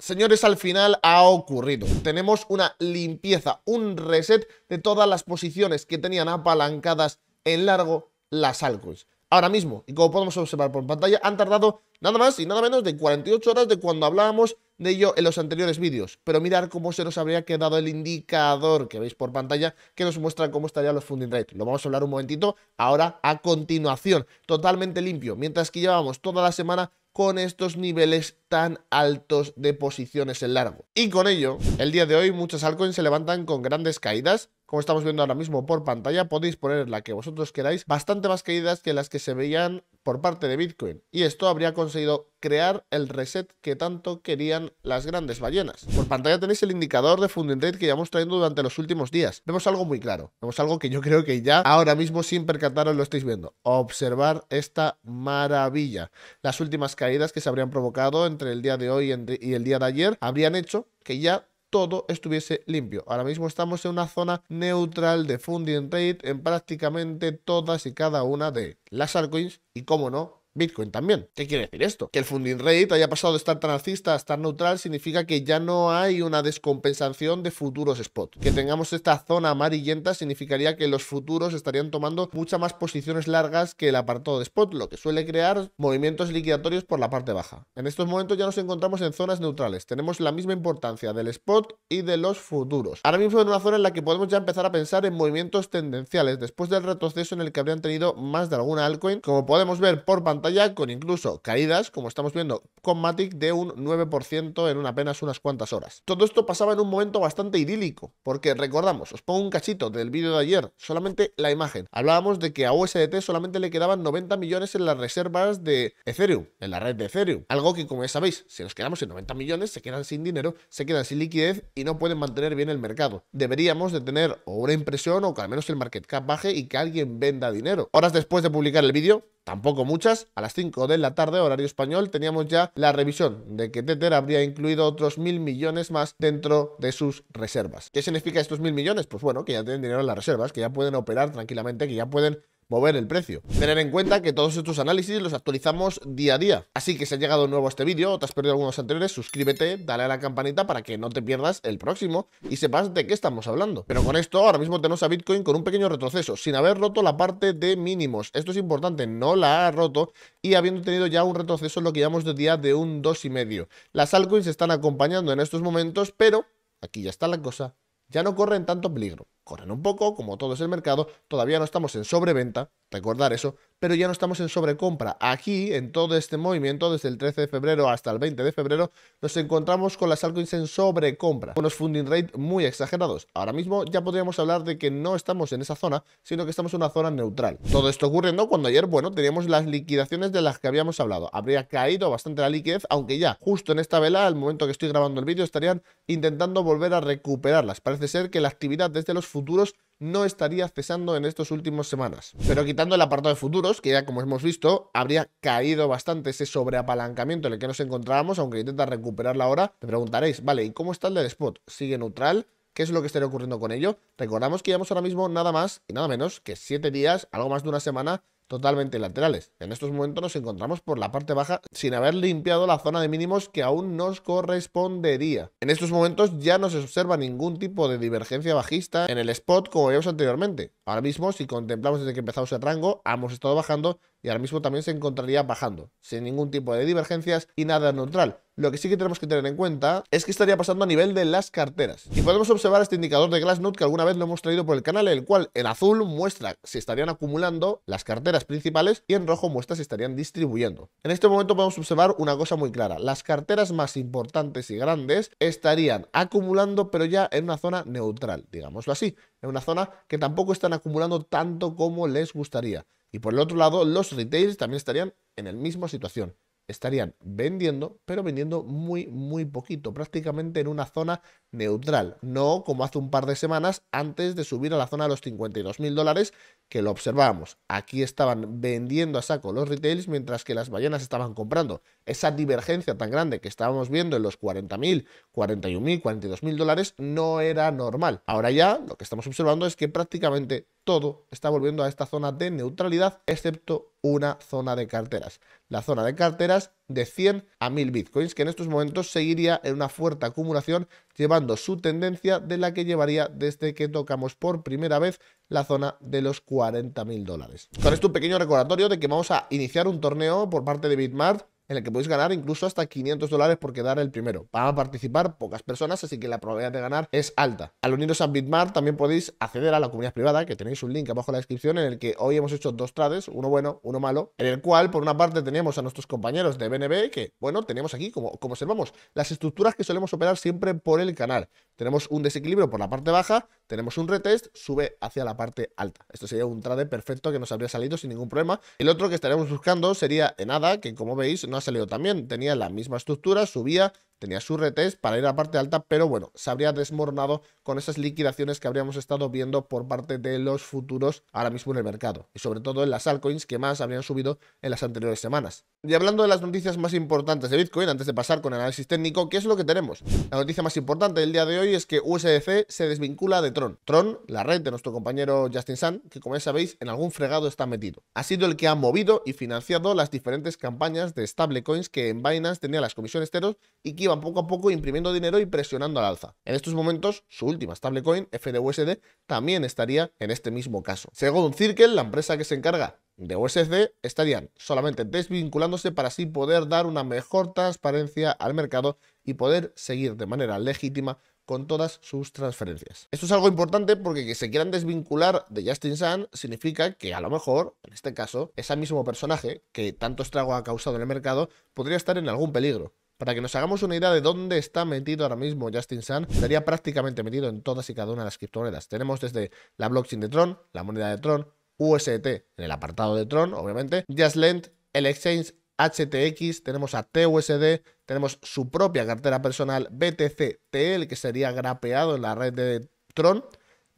Señores, al final ha ocurrido. Tenemos una limpieza, un reset de todas las posiciones que tenían apalancadas en largo las altcoins. Ahora mismo, y como podemos observar por pantalla, han tardado nada más y nada menos de 48 horas de cuando hablábamos de ello en los anteriores vídeos. Pero mirar cómo se nos habría quedado el indicador que veis por pantalla que nos muestra cómo estarían los funding rates. Lo vamos a hablar un momentito ahora a continuación. Totalmente limpio, mientras que llevamos toda la semana con estos niveles tan altos de posiciones en largo. Y con ello, el día de hoy muchas altcoins se levantan con grandes caídas, como estamos viendo ahora mismo por pantalla, podéis poner la que vosotros queráis, bastante más caídas que las que se veían por parte de Bitcoin. Y esto habría conseguido crear el reset que tanto querían las grandes ballenas. Por pantalla tenéis el indicador de funding rate que llevamos trayendo durante los últimos días. Vemos algo muy claro. Vemos algo que yo creo que ya ahora mismo sin percataros lo estáis viendo. Observar esta maravilla. Las últimas caídas que se habrían provocado entre el día de hoy y el día de ayer habrían hecho que ya todo estuviese limpio. Ahora mismo estamos en una zona neutral de funding rate en prácticamente todas y cada una de las altcoins y como no, Bitcoin también. ¿Qué quiere decir esto? Que el funding rate haya pasado de estar tan alcista a estar neutral significa que ya no hay una descompensación de futuros spot. Que tengamos esta zona amarillenta significaría que los futuros estarían tomando muchas más posiciones largas que el apartado de spot, lo que suele crear movimientos liquidatorios por la parte baja. En estos momentos ya nos encontramos en zonas neutrales. Tenemos la misma importancia del spot y de los futuros. Ahora mismo en una zona en la que podemos ya empezar a pensar en movimientos tendenciales después del retroceso en el que habrían tenido más de alguna altcoin. Como podemos ver por pantalla con incluso caídas, como estamos viendo con Matic, de un 9% en apenas unas cuantas horas. Todo esto pasaba en un momento bastante idílico, porque recordamos, os pongo un cachito del vídeo de ayer, solamente la imagen. Hablábamos de que a USDT solamente le quedaban 90 millones en las reservas de Ethereum, en la red de Ethereum. Algo que, como ya sabéis, si nos quedamos en 90 millones, se quedan sin dinero, se quedan sin liquidez y no pueden mantener bien el mercado. Deberíamos de tener o una impresión o que al menos el market cap baje y que alguien venda dinero. Horas después de publicar el vídeo, tampoco muchas, a las 5 de la tarde horario español teníamos ya la revisión de que Tether habría incluido otros mil millones más dentro de sus reservas. ¿Qué significa estos mil millones? Pues bueno, que ya tienen dinero en las reservas, que ya pueden operar tranquilamente, que ya pueden mover el precio. Tener en cuenta que todos estos análisis los actualizamos día a día. Así que si has llegado nuevo a este vídeo o te has perdido algunos anteriores, suscríbete, dale a la campanita para que no te pierdas el próximo y sepas de qué estamos hablando. Pero con esto, ahora mismo tenemos a Bitcoin con un pequeño retroceso, sin haber roto la parte de mínimos. Esto es importante, no la ha roto y habiendo tenido ya un retroceso en lo que llamamos de día de un 2,5. Las altcoins están acompañando en estos momentos, pero aquí ya está la cosa, ya no corren tanto peligro corren un poco, como todo es el mercado, todavía no estamos en sobreventa, recordar eso, pero ya no estamos en sobrecompra. Aquí, en todo este movimiento, desde el 13 de febrero hasta el 20 de febrero, nos encontramos con las altcoins en sobrecompra, con los funding rate muy exagerados. Ahora mismo ya podríamos hablar de que no estamos en esa zona, sino que estamos en una zona neutral. Todo esto ocurriendo cuando ayer, bueno, teníamos las liquidaciones de las que habíamos hablado. Habría caído bastante la liquidez, aunque ya, justo en esta vela, al momento que estoy grabando el vídeo, estarían intentando volver a recuperarlas. Parece ser que la actividad desde los futuros no estaría cesando en estos últimos semanas. Pero quitando el apartado de futuros, que ya como hemos visto, habría caído bastante ese sobreapalancamiento en el que nos encontrábamos, aunque intenta recuperarla ahora, te preguntaréis, vale, ¿y cómo está el del spot? ¿Sigue neutral? ¿Qué es lo que estaría ocurriendo con ello? Recordamos que llevamos ahora mismo nada más y nada menos que 7 días, algo más de una semana, totalmente laterales. En estos momentos nos encontramos por la parte baja sin haber limpiado la zona de mínimos que aún nos correspondería. En estos momentos ya no se observa ningún tipo de divergencia bajista en el spot como vimos anteriormente. Ahora mismo, si contemplamos desde que empezamos el rango, hemos estado bajando y ahora mismo también se encontraría bajando, sin ningún tipo de divergencias y nada neutral. Lo que sí que tenemos que tener en cuenta es que estaría pasando a nivel de las carteras. Y podemos observar este indicador de Glassnode que alguna vez lo hemos traído por el canal, el cual en azul muestra si estarían acumulando las carteras principales y en rojo muestra si estarían distribuyendo. En este momento podemos observar una cosa muy clara. Las carteras más importantes y grandes estarían acumulando pero ya en una zona neutral, digámoslo así. En una zona que tampoco están acumulando tanto como les gustaría. Y por el otro lado, los retailers también estarían en la misma situación. Estarían vendiendo, pero vendiendo muy, muy poquito, prácticamente en una zona neutral, no como hace un par de semanas antes de subir a la zona de los 52 mil dólares, que lo observamos. Aquí estaban vendiendo a saco los retails mientras que las ballenas estaban comprando. Esa divergencia tan grande que estábamos viendo en los 40 mil, 41 mil, 42 mil dólares no era normal. Ahora ya lo que estamos observando es que prácticamente todo está volviendo a esta zona de neutralidad, excepto una zona de carteras. La zona de carteras de 100 a 1000 bitcoins, que en estos momentos seguiría en una fuerte acumulación, llevando su tendencia de la que llevaría desde que tocamos por primera vez la zona de los 40 mil dólares. Con esto un pequeño recordatorio de que vamos a iniciar un torneo por parte de Bitmart en el que podéis ganar incluso hasta 500 dólares por quedar el primero. Van a participar pocas personas, así que la probabilidad de ganar es alta. Al uniros a Bitmart también podéis acceder a la comunidad privada, que tenéis un link abajo en la descripción, en el que hoy hemos hecho dos trades, uno bueno, uno malo, en el cual por una parte teníamos a nuestros compañeros de BNB, que bueno, tenemos aquí, como, como observamos, las estructuras que solemos operar siempre por el canal. Tenemos un desequilibrio por la parte baja, tenemos un retest, sube hacia la parte alta. Esto sería un trade perfecto que nos habría salido sin ningún problema. El otro que estaremos buscando sería en ADA que como veis no ha salido también. Tenía la misma estructura, subía, tenía su retest para ir a parte alta, pero bueno, se habría desmoronado con esas liquidaciones que habríamos estado viendo por parte de los futuros ahora mismo en el mercado, y sobre todo en las altcoins que más habrían subido en las anteriores semanas. Y hablando de las noticias más importantes de Bitcoin, antes de pasar con el análisis técnico, ¿qué es lo que tenemos? La noticia más importante del día de hoy es que USDC se desvincula de Tron. Tron, la red de nuestro compañero Justin Sun, que como ya sabéis, en algún fregado está metido. Ha sido el que ha movido y financiado las diferentes campañas de stablecoins que en Binance tenía las comisiones ceros y que poco a poco imprimiendo dinero y presionando al alza. En estos momentos, su última stablecoin, FDUSD, también estaría en este mismo caso. Según Circle, la empresa que se encarga de USD estarían solamente desvinculándose para así poder dar una mejor transparencia al mercado y poder seguir de manera legítima con todas sus transferencias. Esto es algo importante porque que se quieran desvincular de Justin Sun significa que a lo mejor, en este caso, ese mismo personaje que tanto estrago ha causado en el mercado podría estar en algún peligro. Para que nos hagamos una idea de dónde está metido ahora mismo Justin Sun, estaría prácticamente metido en todas y cada una de las criptomonedas. Tenemos desde la blockchain de Tron, la moneda de Tron, UST en el apartado de Tron, obviamente, JustLend, el exchange HTX, tenemos a TUSD, tenemos su propia cartera personal BTCTL que sería grapeado en la red de Tron,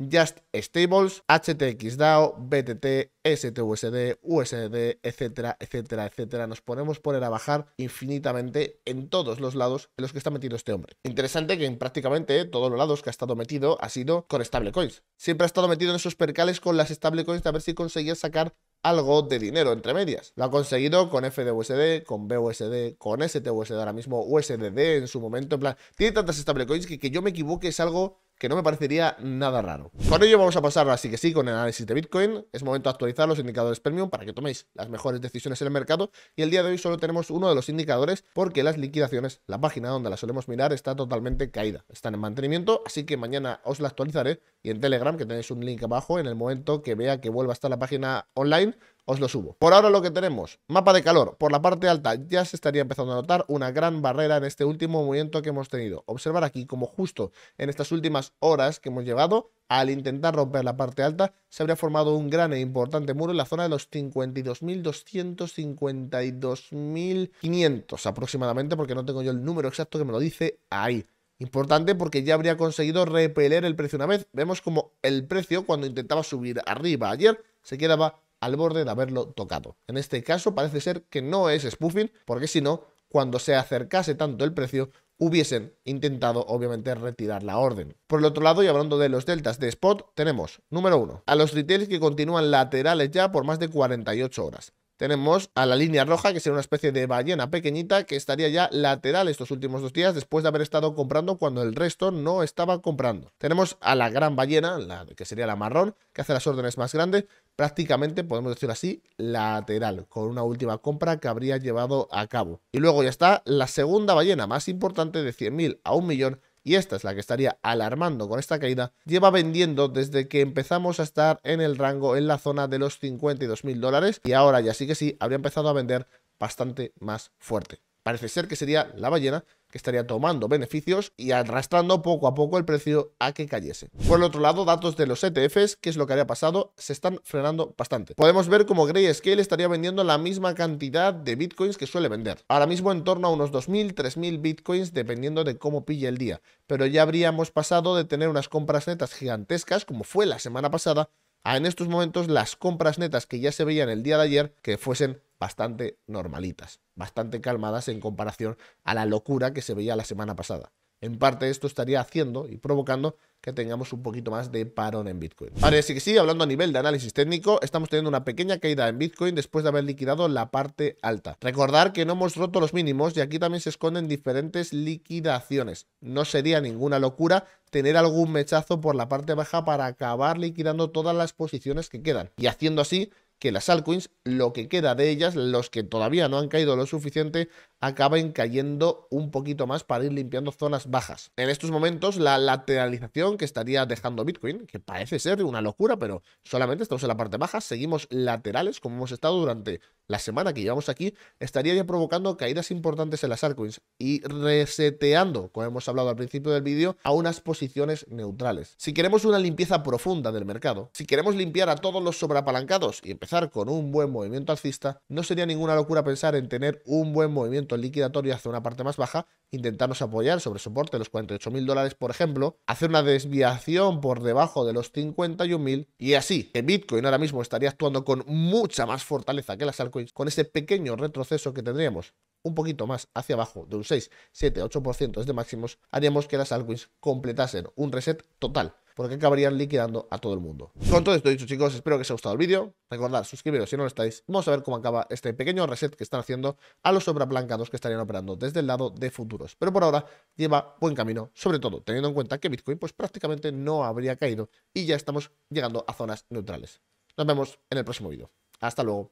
Just Stables, HTX DAO, BTT, STUSD, USD, etcétera, etcétera, etcétera. Nos podemos poner a bajar infinitamente en todos los lados en los que está metido este hombre. Interesante que en prácticamente todos los lados que ha estado metido ha sido con stablecoins. Siempre ha estado metido en esos percales con las stablecoins a ver si conseguía sacar algo de dinero entre medias. Lo ha conseguido con FDUSD, con BUSD, con STUSD ahora mismo, USDD en su momento, en plan, tiene tantas stablecoins que que yo me equivoque es algo que no me parecería nada raro. Con ello vamos a pasar así que sí con el análisis de Bitcoin. Es momento de actualizar los indicadores premium para que toméis las mejores decisiones en el mercado y el día de hoy solo tenemos uno de los indicadores porque las liquidaciones, la página donde la solemos mirar está totalmente caída. Están en mantenimiento, así que mañana os la actualizaré y en Telegram que tenéis un link abajo en el momento que vea que vuelva a estar la página online os lo subo. Por ahora lo que tenemos, mapa de calor, por la parte alta ya se estaría empezando a notar una gran barrera en este último movimiento que hemos tenido. Observar aquí como justo en estas últimas horas que hemos llevado, al intentar romper la parte alta, se habría formado un gran e importante muro en la zona de los 52.252.500 aproximadamente, porque no tengo yo el número exacto que me lo dice ahí. Importante porque ya habría conseguido repeler el precio una vez. Vemos como el precio, cuando intentaba subir arriba ayer, se quedaba al borde de haberlo tocado. En este caso parece ser que no es spoofing, porque si no, cuando se acercase tanto el precio, hubiesen intentado obviamente retirar la orden. Por el otro lado, y hablando de los deltas de spot, tenemos, número uno a los retails que continúan laterales ya por más de 48 horas tenemos a la línea roja, que sería una especie de ballena pequeñita que estaría ya lateral estos últimos dos días después de haber estado comprando cuando el resto no estaba comprando. Tenemos a la gran ballena, la, que sería la marrón, que hace las órdenes más grandes, prácticamente, podemos decir así, lateral, con una última compra que habría llevado a cabo. Y luego ya está la segunda ballena más importante de 100.000 a un millón, y esta es la que estaría alarmando con esta caída, lleva vendiendo desde que empezamos a estar en el rango en la zona de los 52 mil dólares y ahora ya sí que sí, habría empezado a vender bastante más fuerte. Parece ser que sería la ballena que estaría tomando beneficios y arrastrando poco a poco el precio a que cayese. Por el otro lado, datos de los ETFs, que es lo que había pasado, se están frenando bastante. Podemos ver como Grayscale estaría vendiendo la misma cantidad de bitcoins que suele vender. Ahora mismo en torno a unos 2.000, 3.000 bitcoins dependiendo de cómo pille el día. Pero ya habríamos pasado de tener unas compras netas gigantescas, como fue la semana pasada, a en estos momentos las compras netas que ya se veían el día de ayer, que fuesen bastante normalitas, bastante calmadas en comparación a la locura que se veía la semana pasada. En parte esto estaría haciendo y provocando que tengamos un poquito más de parón en Bitcoin. Vale, sí que sí, hablando a nivel de análisis técnico, estamos teniendo una pequeña caída en Bitcoin después de haber liquidado la parte alta. Recordar que no hemos roto los mínimos y aquí también se esconden diferentes liquidaciones. No sería ninguna locura tener algún mechazo por la parte baja para acabar liquidando todas las posiciones que quedan y haciendo así que las altcoins, lo que queda de ellas, los que todavía no han caído lo suficiente, acaben cayendo un poquito más para ir limpiando zonas bajas. En estos momentos, la lateralización que estaría dejando Bitcoin, que parece ser una locura, pero solamente estamos en la parte baja, seguimos laterales como hemos estado durante la semana que llevamos aquí, estaría ya provocando caídas importantes en las altcoins y reseteando, como hemos hablado al principio del vídeo, a unas posiciones neutrales. Si queremos una limpieza profunda del mercado, si queremos limpiar a todos los sobreapalancados y empezar con un buen movimiento alcista, no sería ninguna locura pensar en tener un buen movimiento el liquidatorio hacia una parte más baja, intentarnos apoyar sobre soporte los 48.000 dólares, por ejemplo, hacer una desviación por debajo de los 51.000 y así que Bitcoin ahora mismo estaría actuando con mucha más fortaleza que las altcoins, con ese pequeño retroceso que tendríamos un poquito más hacia abajo de un 6, 7, 8% de máximos, haríamos que las altcoins completasen un reset total porque acabarían liquidando a todo el mundo. Con todo esto dicho, chicos, espero que os haya gustado el vídeo. Recordad, suscribiros si no lo estáis. Vamos a ver cómo acaba este pequeño reset que están haciendo a los sobreplancados que estarían operando desde el lado de futuros. Pero por ahora lleva buen camino, sobre todo teniendo en cuenta que Bitcoin pues prácticamente no habría caído y ya estamos llegando a zonas neutrales. Nos vemos en el próximo vídeo. Hasta luego.